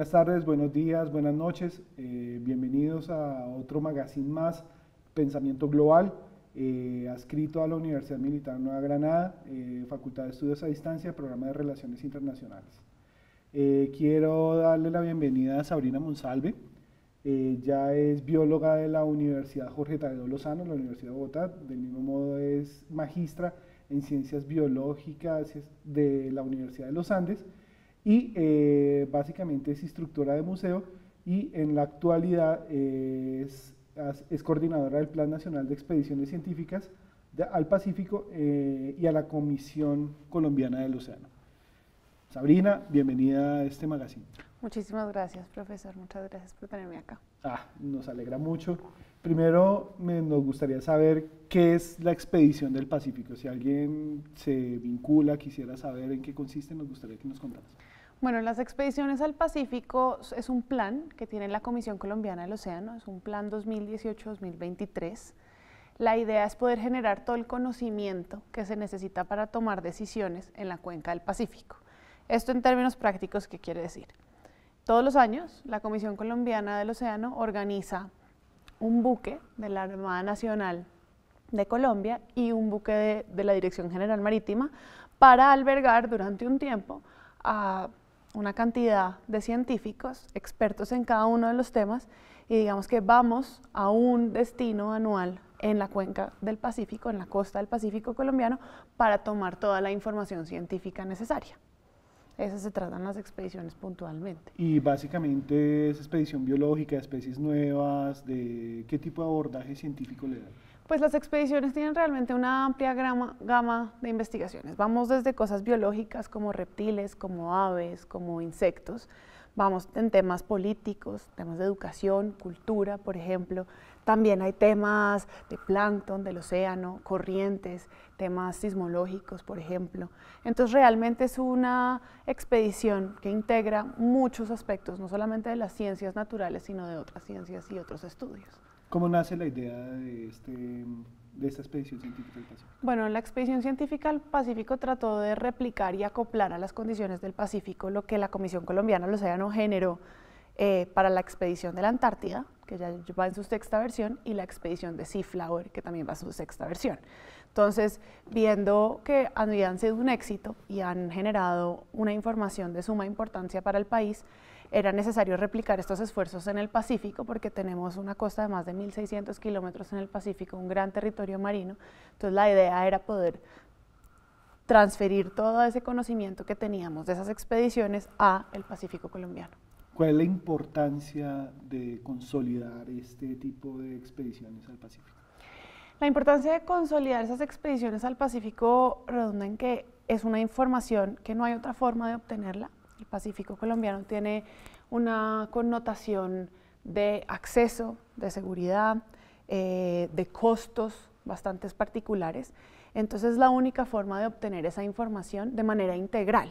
Buenas tardes, buenos días, buenas noches. Eh, bienvenidos a otro magazine más, Pensamiento Global, eh, adscrito a la Universidad Militar Nueva Granada, eh, Facultad de Estudios a Distancia, Programa de Relaciones Internacionales. Eh, quiero darle la bienvenida a Sabrina Monsalve. ya es bióloga de la Universidad Jorge Tadeo Lozano, la Universidad de Bogotá. Del mismo modo es magistra en Ciencias Biológicas de la Universidad de los Andes y eh, básicamente es instructora de museo y en la actualidad es, coordinadora del Plan Nacional de Expediciones Científicas al Pacífico eh, y a la Comisión Colombiana del Océano. Sabrina, bienvenida a este magazine. Muchísimas gracias, profesor. Muchas gracias por tenerme acá. Ah, nos alegra mucho. Primero, nos gustaría saber qué es la expedición del Pacífico. Si alguien se vincula, quisiera saber en qué consiste, nos gustaría que nos contaras. Bueno, las expediciones al Pacífico es un plan que tiene la Comisión Colombiana del Océano, es un plan 2018-2023. La idea es poder generar todo el conocimiento que se necesita para tomar decisiones en la cuenca del Pacífico. Esto en términos prácticos, ¿qué quiere decir? Todos los años, la Comisión Colombiana del Océano organiza un buque de la Armada Nacional de Colombia y un buque de, la Dirección General Marítima para albergar durante un tiempo a una cantidad de científicos, expertos en cada uno de los temas, y digamos que vamos a un destino anual en la cuenca del Pacífico, en la costa del Pacífico colombiano, para tomar toda la información científica necesaria. Esas se tratan las expediciones puntualmente. Y básicamente es expedición biológica, especies nuevas, de qué tipo de abordaje científico le dan. Pues las expediciones tienen realmente una amplia gama de investigaciones. Vamos desde cosas biológicas como reptiles, como aves, como insectos. Vamos en temas políticos, temas de educación, cultura, por ejemplo. También hay temas de plancton, del océano, corrientes, temas sismológicos, por ejemplo. Entonces realmente es una expedición que integra muchos aspectos, no solamente de las ciencias naturales, sino de otras ciencias y otros estudios. ¿Cómo nace la idea este, de, esta expedición científica del Pacífico? Bueno, la expedición científica al Pacífico trató de replicar y acoplar a las condiciones del Pacífico lo que la Comisión Colombiana del Océano generó eh, para la expedición de la Antártida, que ya va en su sexta versión, y la expedición de Seaflower, que también va en su sexta versión. Entonces, viendo que han sido un éxito y han generado una información de suma importancia para el país, era necesario replicar estos esfuerzos en el Pacífico porque tenemos una costa de más de 1.600 kilómetros en el Pacífico, un gran territorio marino. Entonces la idea era poder transferir todo ese conocimiento que teníamos de esas expediciones a el Pacífico colombiano. ¿Cuál es la importancia de consolidar este tipo de expediciones al Pacífico? La importancia de consolidar esas expediciones al Pacífico redunda en que es una información que no hay otra forma de obtenerla el Pacífico colombiano tiene una connotación de acceso, de seguridad, eh, de costos bastantes particulares. Entonces la única forma de obtener esa información de manera integral.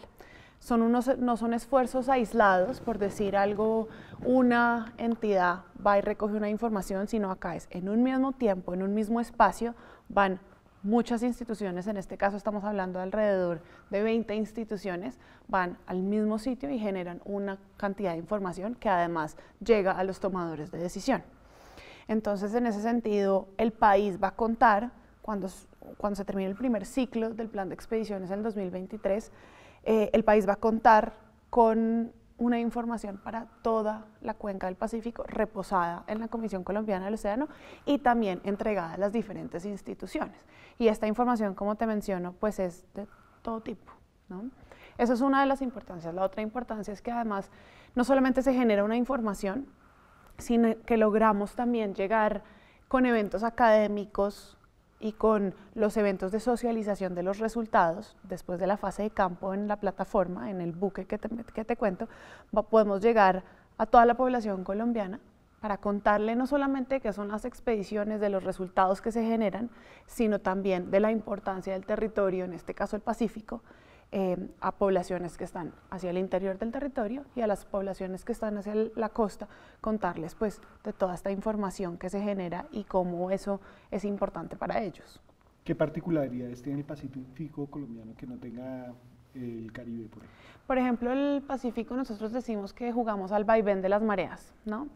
Son unos, no son esfuerzos aislados, por decir algo, una entidad va y recoge una información, sino acá es en un mismo tiempo, en un mismo espacio, van muchas instituciones, en este caso estamos hablando de alrededor de 20 instituciones, van al mismo sitio y generan una cantidad de información que además llega a los tomadores de decisión. Entonces, en ese sentido, el país va a contar, cuando, cuando se termine el primer ciclo del plan de expediciones en 2023, eh, el país va a contar con una información para toda la cuenca del Pacífico reposada en la Comisión Colombiana del Océano y también entregada a las diferentes instituciones. Y esta información, como te menciono, pues es de todo tipo. ¿no? Esa es una de las importancias. La otra importancia es que además no solamente se genera una información, sino que logramos también llegar con eventos académicos, y con los eventos de socialización de los resultados, después de la fase de campo en la plataforma, en el buque que te, cuento, podemos llegar a toda la población colombiana para contarle no solamente qué son las expediciones, de los resultados que se generan, sino también de la importancia del territorio, en este caso el Pacífico, Em, a poblaciones que están hacia el interior del territorio y a las poblaciones que están hacia la costa, contarles pues de toda esta información que se genera y cómo eso es importante para ellos. ¿Qué particularidades tiene el Pacífico colombiano que no tenga eh, el Caribe? Por ejemplo, por ejemplo el Pacífico nosotros decimos que jugamos al vaivén de las mareas, ¿no?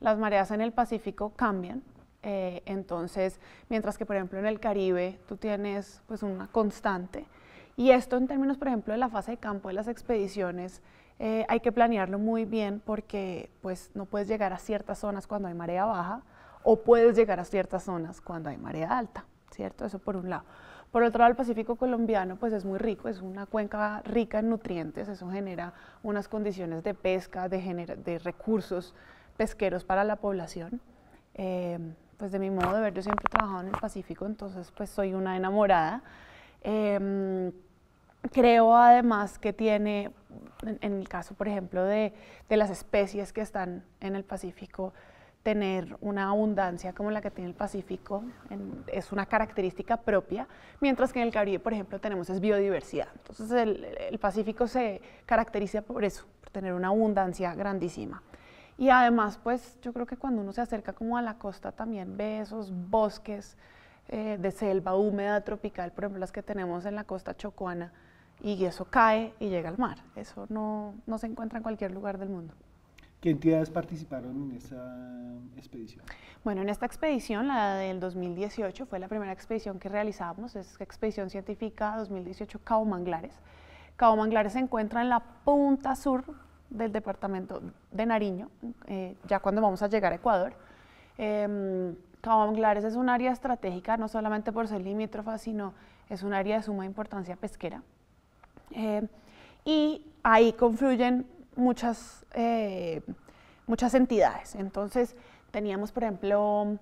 Las mareas en el Pacífico cambian, eh, entonces, mientras que por ejemplo en el Caribe tú tienes pues una constante, y esto en términos, por ejemplo, de la fase de campo de las expediciones, eh, hay que planearlo muy bien porque pues, no puedes llegar a ciertas zonas cuando hay marea baja o puedes llegar a ciertas zonas cuando hay marea alta, ¿cierto? Eso por un lado. Por otro lado, el Pacífico colombiano pues es muy rico, es una cuenca rica en nutrientes, eso genera unas condiciones de pesca, de, de recursos pesqueros para la población. Eh, pues de mi modo de ver, yo siempre he trabajado en el Pacífico, entonces pues soy una enamorada. Em, Creo además que tiene, en, el caso, por ejemplo, de, de, las especies que están en el Pacífico, tener una abundancia como la que tiene el Pacífico es una característica propia, mientras que en el Caribe, por ejemplo, tenemos es biodiversidad. Entonces, el, Pacífico se caracteriza por eso, por tener una abundancia grandísima. Y además, pues yo creo que cuando uno se acerca como a la costa también ve esos bosques eh, de selva húmeda tropical, por ejemplo las que tenemos en la costa chocuana, y eso cae y llega al mar. Eso no, no se encuentra en cualquier lugar del mundo. ¿Qué entidades participaron en esa expedición? Bueno, en esta expedición, la del 2018, fue la primera expedición que realizamos, es expedición científica 2018 Cabo Manglares. Cabo Manglares se encuentra en la punta sur del departamento de Nariño, eh, ya cuando vamos a llegar a Ecuador. Em, Cabo Manglares es un área estratégica, no solamente por ser limítrofa, sino es un área de suma importancia pesquera. Eh, y ahí confluyen muchas, eh, muchas entidades. Entonces, teníamos, por ejemplo,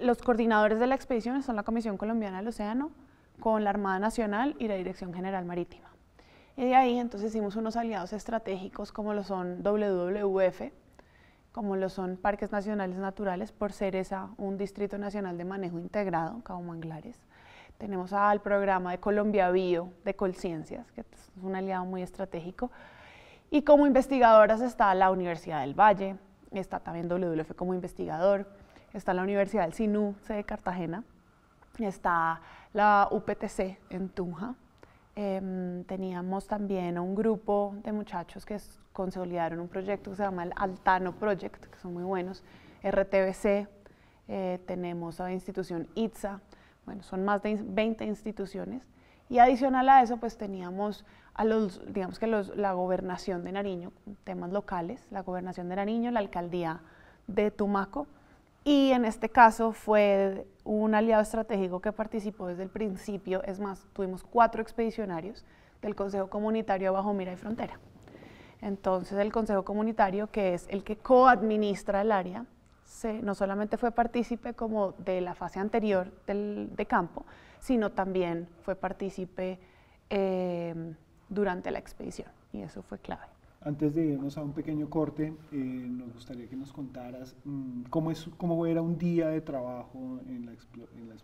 los coordinadores de la expedición son la Comisión Colombiana del Océano, con la Armada Nacional y la Dirección General Marítima. Y de ahí entonces hicimos unos aliados estratégicos como lo son WWF, como lo son Parques Nacionales Naturales, por ser esa un Distrito Nacional de Manejo Integrado, Cabo Manglares, tenemos al programa de Colombia Bio de Colciencias, que es un aliado muy estratégico. Y como investigadoras está la Universidad del Valle, está también WWF como investigador, está la Universidad del Sinú, sede de Cartagena, está la UPTC en Tunja. Em, teníamos también un grupo de muchachos que consolidaron un proyecto que se llama el Altano Project, que son muy buenos, RTBC, eh, tenemos a la institución ITSA, bueno, son más de 20 instituciones, y adicional a eso, pues teníamos a los, digamos que los, la gobernación de Nariño, temas locales, la gobernación de Nariño, la alcaldía de Tumaco, y en este caso fue un aliado estratégico que participó desde el principio, es más, tuvimos cuatro expedicionarios del Consejo Comunitario Bajo Mira y Frontera. Entonces el Consejo Comunitario, que es el que coadministra el área, no solamente fue partícipe como de la fase anterior de campo, sino también fue partícipe em, durante la expedición y eso fue clave. Antes de irnos a un pequeño corte, eh, nos gustaría que nos contaras mm, cómo, era un día de trabajo en la expedición.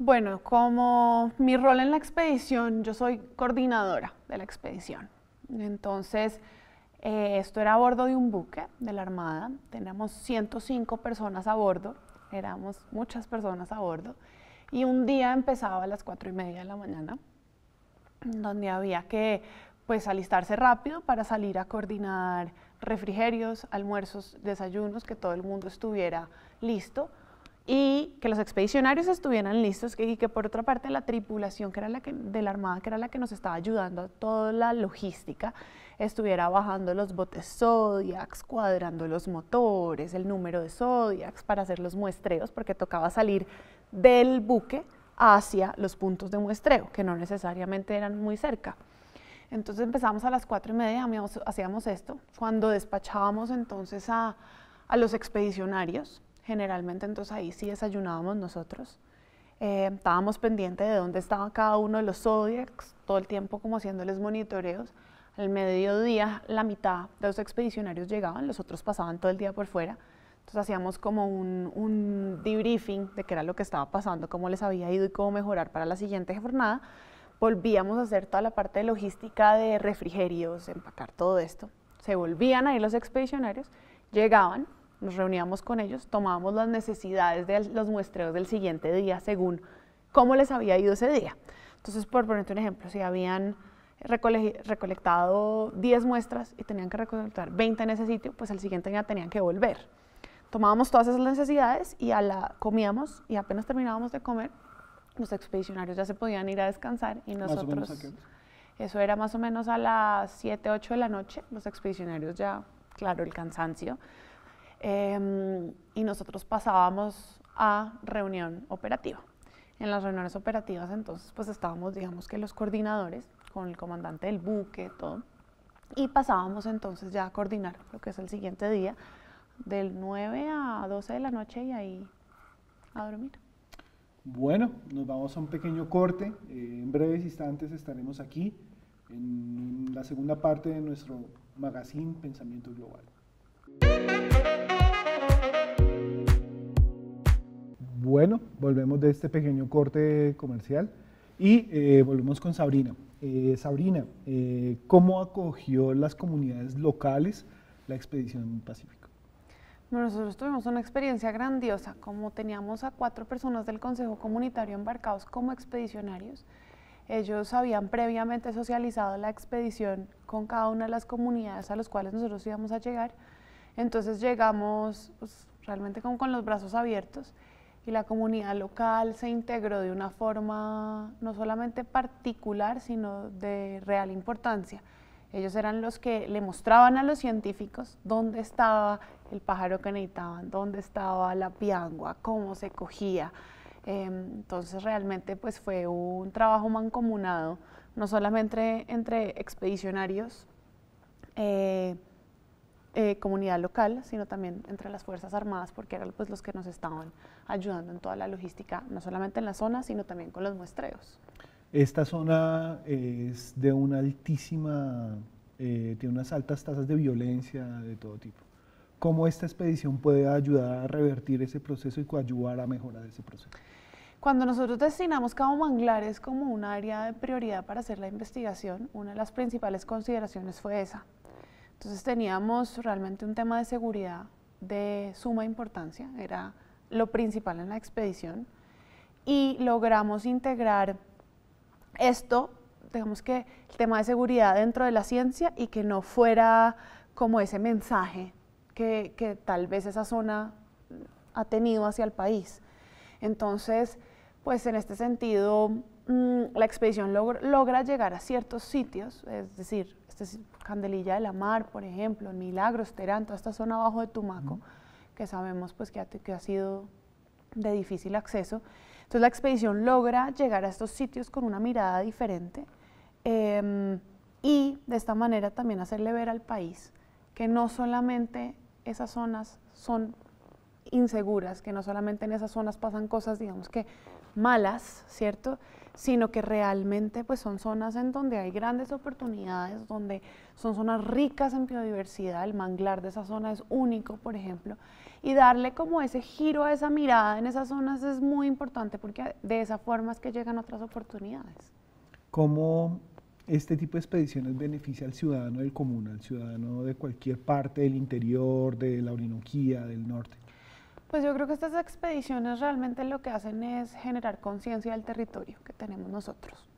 Bueno, como mi rol en la expedición, yo soy coordinadora de la expedición. Entonces, eh, esto era a bordo de un buque de la Armada, teníamos 105 personas a bordo, éramos muchas personas a bordo, y un día empezaba a las 4 y media de la mañana, donde había que pues alistarse rápido para salir a coordinar refrigerios, almuerzos, desayunos, que todo el mundo estuviera listo y que los expedicionarios estuvieran listos y que por otra parte la tripulación que era de la Armada, que era la que nos estaba ayudando a toda la logística, estuviera bajando los botes Zodiacs, cuadrando los motores, el número de Zodiacs para hacer los muestreos, porque tocaba salir del buque hacia los puntos de muestreo, que no necesariamente eran muy cerca. Entonces empezamos a las cuatro y media, hacíamos esto. Cuando despachábamos entonces a, los expedicionarios, generalmente entonces ahí sí desayunábamos nosotros. Eh, estábamos pendientes de dónde estaba cada uno de los zodiacs, todo el tiempo como haciéndoles monitoreos. Al mediodía la mitad de los expedicionarios llegaban, los otros pasaban todo el día por fuera. Entonces hacíamos como un, un debriefing de qué era lo que estaba pasando, cómo les había ido y cómo mejorar para la siguiente jornada. Volvíamos a hacer toda la parte de logística de refrigerios, empacar todo esto. Se volvían a ir los expedicionarios, llegaban, nos reuníamos con ellos, tomábamos las necesidades de los muestreos del siguiente día según cómo les había ido ese día. Entonces, por ponerte un ejemplo, si habían recolectado 10 muestras y tenían que recolectar 20 en ese sitio, pues el siguiente día tenían que volver. Tomábamos todas esas necesidades y a la comíamos y apenas terminábamos de comer, los expedicionarios ya se podían ir a descansar y nosotros... Eso era más o menos a las 7, 8 de la noche, los expedicionarios ya, claro, el cansancio. Em, y nosotros pasábamos a reunión operativa. En las reuniones operativas entonces pues estábamos, digamos que los coordinadores con el comandante del buque, todo. Y pasábamos entonces ya a coordinar lo que es el siguiente día, del 9 a 12 de la noche y ahí a dormir. Bueno, nos vamos a un pequeño corte. Eh, en breves instantes estaremos aquí en la segunda parte de nuestro magazine Pensamiento Global. Bueno, volvemos de este pequeño corte comercial. Y eh, volvemos con Sabrina. Eh, Sabrina, eh, ¿cómo acogió las comunidades locales la expedición Pacífico? nosotros tuvimos una experiencia grandiosa, como teníamos a cuatro personas del Consejo Comunitario embarcados como expedicionarios. Ellos habían previamente socializado la expedición con cada una de las comunidades a las cuales nosotros íbamos a llegar. Entonces llegamos pues, realmente con los brazos abiertos y la comunidad local se integró de una forma no solamente particular, sino de real importancia. Ellos eran los que le mostraban a los científicos dónde estaba el pájaro que necesitaban, dónde estaba la piangua, cómo se cogía. Em, entonces realmente pues fue un trabajo mancomunado, no solamente entre expedicionarios, eh, eh, comunidad local, sino también entre las Fuerzas Armadas, porque eran pues, los que nos estaban ayudando en toda la logística, no solamente en la zona, sino también con los muestreos. Esta zona es de una altísima, eh, tiene unas altas tasas de violencia de todo tipo. ¿Cómo esta expedición puede ayudar a revertir ese proceso y coayuvar a mejorar ese proceso? Cuando nosotros destinamos Cabo Manglares como un área de prioridad para hacer la investigación, una de las principales consideraciones fue esa, entonces teníamos realmente un tema de seguridad de suma importancia, era lo principal en la expedición y logramos integrar esto, digamos que el tema de seguridad dentro de la ciencia y que no fuera como ese mensaje que, tal vez esa zona ha tenido hacia el país. Entonces, pues en este sentido, mm, la expedición logra llegar a ciertos sitios, es decir, este Candelilla de la Mar, por ejemplo, Milagros, Terán, toda esta zona abajo de Tumaco, que sabemos pues que ha, sido de difícil acceso. Entonces la expedición logra llegar a estos sitios con una mirada diferente em, y de esta manera también hacerle ver al país que no solamente esas zonas son inseguras, que no solamente en esas zonas pasan cosas, digamos que malas, ¿cierto? sino que realmente pues son zonas en donde hay grandes oportunidades, donde son zonas ricas en biodiversidad, el manglar de esa zona es único, por ejemplo, y darle como ese giro a esa mirada en esas zonas es muy importante porque de esa forma es que llegan otras oportunidades. ¿Cómo este tipo de expediciones beneficia al ciudadano del común, al ciudadano de cualquier parte del interior, de la Orinoquía, del norte? Pues yo creo que estas expediciones realmente lo que hacen es generar conciencia del territorio que tenemos nosotros.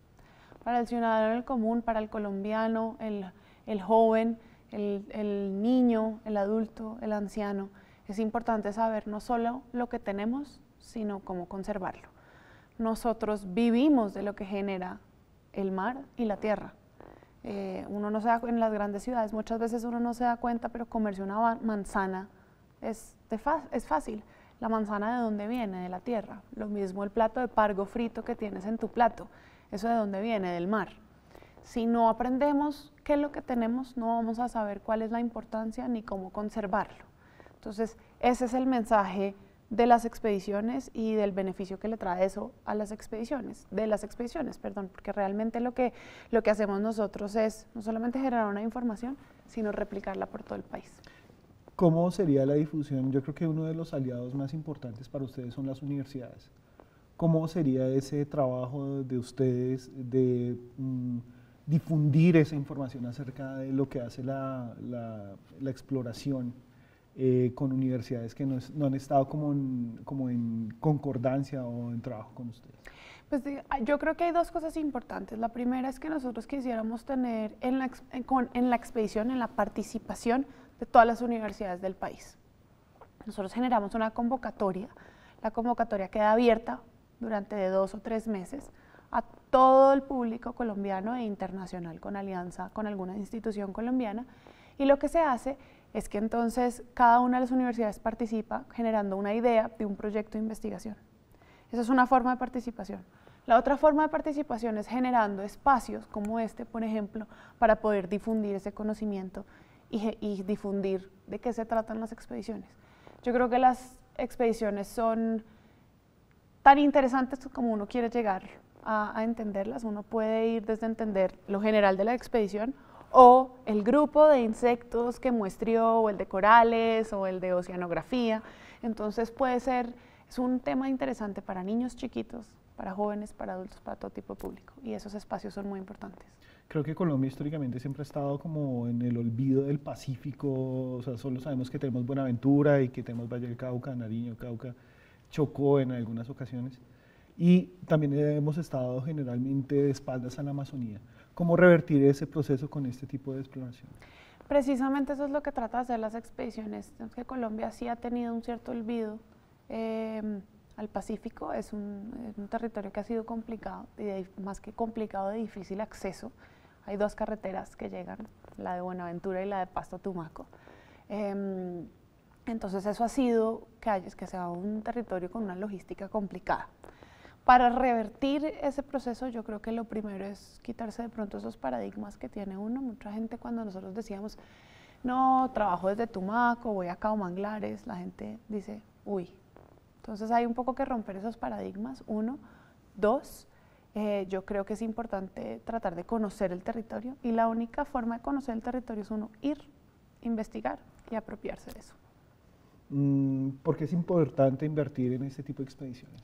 Para el ciudadano el común, para el colombiano, el, joven, el, niño, el adulto, el anciano, es importante saber no solo lo que tenemos, sino cómo conservarlo. Nosotros vivimos de lo que genera el mar y la tierra. Eh, uno no se da, en las grandes ciudades muchas veces uno no se da cuenta, pero comerse una manzana es, fácil. La manzana de dónde viene, de la tierra. Lo mismo el plato de pargo frito que tienes en tu plato. Eso de dónde viene, del mar. Si no aprendemos qué es lo que tenemos, no vamos a saber cuál es la importancia ni cómo conservarlo. Entonces, ese es el mensaje de las expediciones y del beneficio que le trae eso a las expediciones, de las expediciones, perdón, porque realmente lo que hacemos nosotros es no solamente generar una información, sino replicarla por todo el país. ¿Cómo sería la difusión? Yo creo que uno de los aliados más importantes para ustedes son las universidades. ¿Cómo sería ese trabajo de ustedes de mm, difundir esa información acerca de lo que hace la, exploración eh, con universidades que no, han estado como en, como en, concordancia o en trabajo con ustedes? Pues ah, yo creo que hay dos cosas importantes. La primera es que nosotros quisiéramos tener en la, eh, en la expedición, en la participación, de todas las universidades del país. Nosotros generamos una convocatoria, la convocatoria queda abierta durante de dos o tres meses a todo el público colombiano e internacional con alianza con alguna institución colombiana y lo que se hace es que entonces cada una de las universidades participa generando una idea de un proyecto de investigación. Esa es una forma de participación. La otra forma de participación es generando espacios como este, por ejemplo, para poder difundir ese conocimiento y, difundir de qué se tratan las expediciones. Yo creo que las expediciones son tan interesantes como uno quiere llegar a, a, entenderlas. Uno puede ir desde entender lo general de la expedición o el grupo de insectos que muestrió, o el de corales, o el de oceanografía. Entonces puede ser, es un tema interesante para niños chiquitos, para jóvenes, para adultos, para todo tipo de público. Y esos espacios son muy importantes creo que Colombia históricamente siempre ha estado como en el olvido del Pacífico, o sea, solo sabemos que tenemos Buenaventura y que tenemos Valle del Cauca, Nariño, Cauca, Chocó en algunas ocasiones. Y también hemos estado generalmente de espaldas a la Amazonía. ¿Cómo revertir ese proceso con este tipo de exploración? Precisamente eso es lo que trata de hacer las expediciones, es que Colombia sí ha tenido un cierto olvido eh, al Pacífico, es un, territorio que ha sido complicado, y más que complicado, de difícil acceso hay dos carreteras que llegan, la de Buenaventura y la de Pasto Tumaco. Em, entonces eso ha sido que, hay, que sea un territorio con una logística complicada. Para revertir ese proceso yo creo que lo primero es quitarse de pronto esos paradigmas que tiene uno. Mucha gente cuando nosotros decíamos, no, trabajo desde Tumaco, voy a Cabo Manglares, la gente dice, uy. Entonces hay un poco que romper esos paradigmas, uno. Dos, eh, yo creo que es importante tratar de conocer el territorio y la única forma de conocer el territorio es uno ir, investigar y apropiarse de eso. Mm, ¿Por qué es importante invertir en este tipo de expediciones?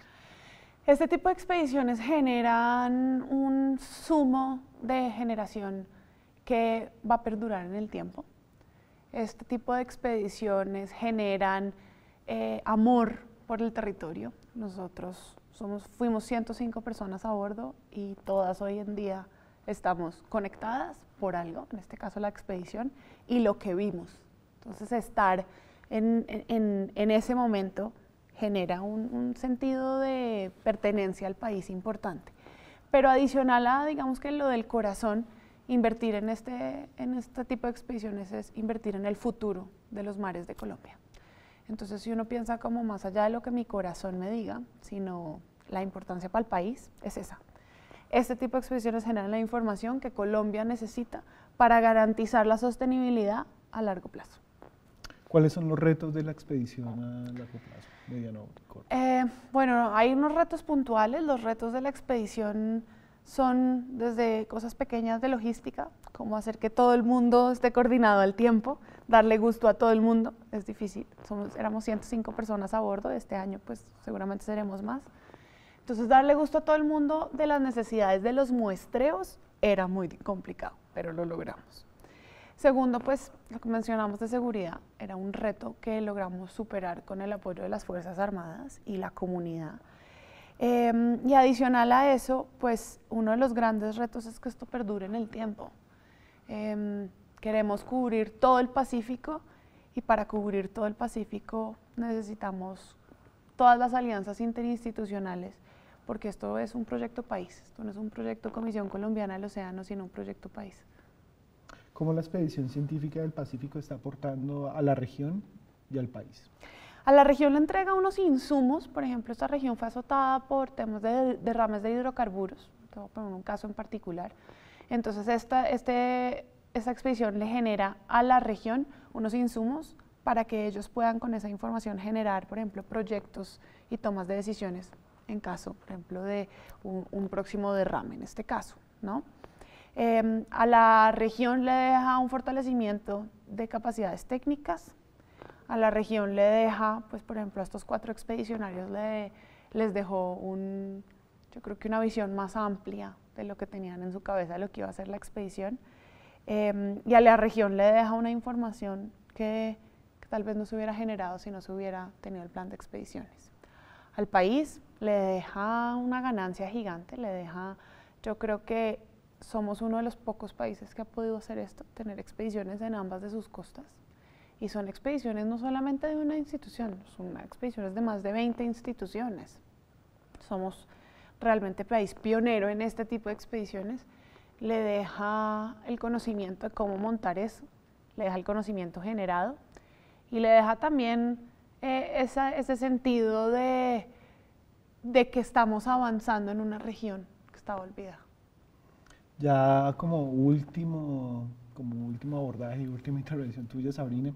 Este tipo de expediciones generan un sumo de generación que va a perdurar en el tiempo. Este tipo de expediciones generan eh, amor por el territorio. Nosotros fuimos 105 personas a bordo y todas hoy en día estamos conectadas por algo, en este caso la expedición, y lo que vimos. Entonces estar en, en, ese momento genera un, un, sentido de pertenencia al país importante. Pero adicional a, digamos que lo del corazón, invertir en este, en este tipo de expediciones es invertir en el futuro de los mares de Colombia. Entonces, si uno piensa como más allá de lo que mi corazón me diga, sino la importancia para el país, es esa. Este tipo de expediciones generan la información que Colombia necesita para garantizar la sostenibilidad a largo plazo. ¿Cuáles son los retos de la expedición a largo plazo, eh, bueno, hay unos retos puntuales. Los retos de la expedición son desde cosas pequeñas de logística, como hacer que todo el mundo esté coordinado al tiempo, darle gusto a todo el mundo es difícil. Somos, éramos 105 personas a bordo, este año pues seguramente seremos más. Entonces darle gusto a todo el mundo de las necesidades de los muestreos era muy complicado, pero lo logramos. Segundo, pues lo que mencionamos de seguridad era un reto que logramos superar con el apoyo de las Fuerzas Armadas y la comunidad. Em, y adicional a eso, pues uno de los grandes retos es que esto perdure en el tiempo. Em, Queremos cubrir todo el Pacífico y para cubrir todo el Pacífico necesitamos todas las alianzas interinstitucionales porque esto es un proyecto país, esto no es un proyecto Comisión Colombiana del Océano, sino un proyecto país. ¿Cómo la expedición científica del Pacífico está aportando a la región y al país? A la región le entrega unos insumos, por ejemplo, esta región fue azotada por temas de derrames de hidrocarburos, por un caso en particular. Entonces, esta, este esa expedición le genera a la región unos insumos para que ellos puedan con esa información generar, por ejemplo, proyectos y tomas de decisiones en caso, por ejemplo, de un, próximo derrame, en este caso, ¿no? Em, a la región le deja un fortalecimiento de capacidades técnicas, a la región le deja, pues por ejemplo, a estos cuatro expedicionarios le, les dejó un, yo creo que una visión más amplia de lo que tenían en su cabeza, de lo que iba a ser la expedición. Em, y a la región le deja una información que, tal vez no se hubiera generado si no se hubiera tenido el plan de expediciones. Al país le deja una ganancia gigante, le deja, yo creo que somos uno de los pocos países que ha podido hacer esto, tener expediciones en ambas de sus costas. Y son expediciones no solamente de una institución, son expediciones de más de 20 instituciones. Somos realmente país pionero en este tipo de expediciones le deja el conocimiento de cómo montar eso, le deja el conocimiento generado y le deja también eh, ese sentido de, de que estamos avanzando en una región que estaba olvidada. Ya como último, como último abordaje y última intervención tuya, Sabrina,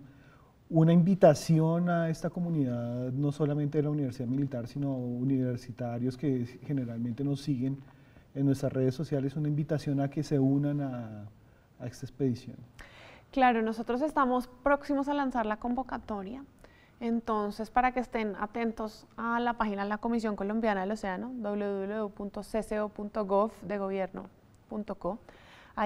una invitación a esta comunidad, no solamente de la Universidad Militar, sino universitarios que generalmente nos siguen en nuestras redes sociales una invitación a que se unan a, esta expedición. Claro, nosotros estamos próximos a lanzar la convocatoria. Entonces, para que estén atentos a la página de la Comisión Colombiana del Océano, www.cco.gov de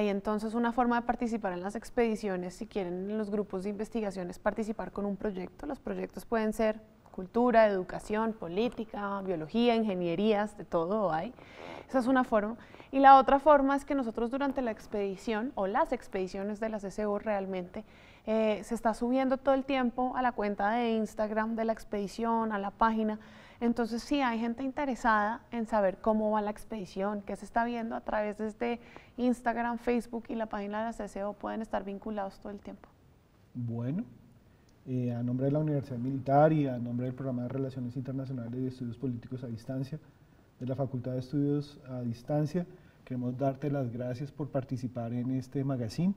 entonces una forma de participar en las expediciones, si quieren en los grupos de investigaciones participar con un proyecto. Los proyectos pueden ser cultura, educación, política, biología, ingenierías, de todo hay. Esa es una forma. Y la otra forma es que nosotros durante la expedición o las expediciones de la CSO realmente eh, se está subiendo todo el tiempo a la cuenta de Instagram de la expedición, a la página. Entonces sí hay gente interesada en saber cómo va la expedición, qué se está viendo a través de este Instagram, Facebook y la página de la CCO pueden estar vinculados todo el tiempo. Bueno, eh, a nombre de la Universidad Militar y a nombre del Programa de Relaciones Internacionales y Estudios Políticos a Distancia, de la Facultad de Estudios a Distancia. Queremos darte las gracias por participar en este magazine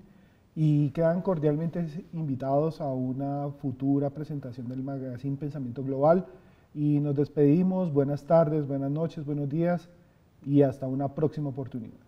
y quedan cordialmente invitados a una futura presentación del magazine Pensamiento Global. Y nos despedimos. Buenas tardes, buenas noches, buenos días y hasta una próxima oportunidad.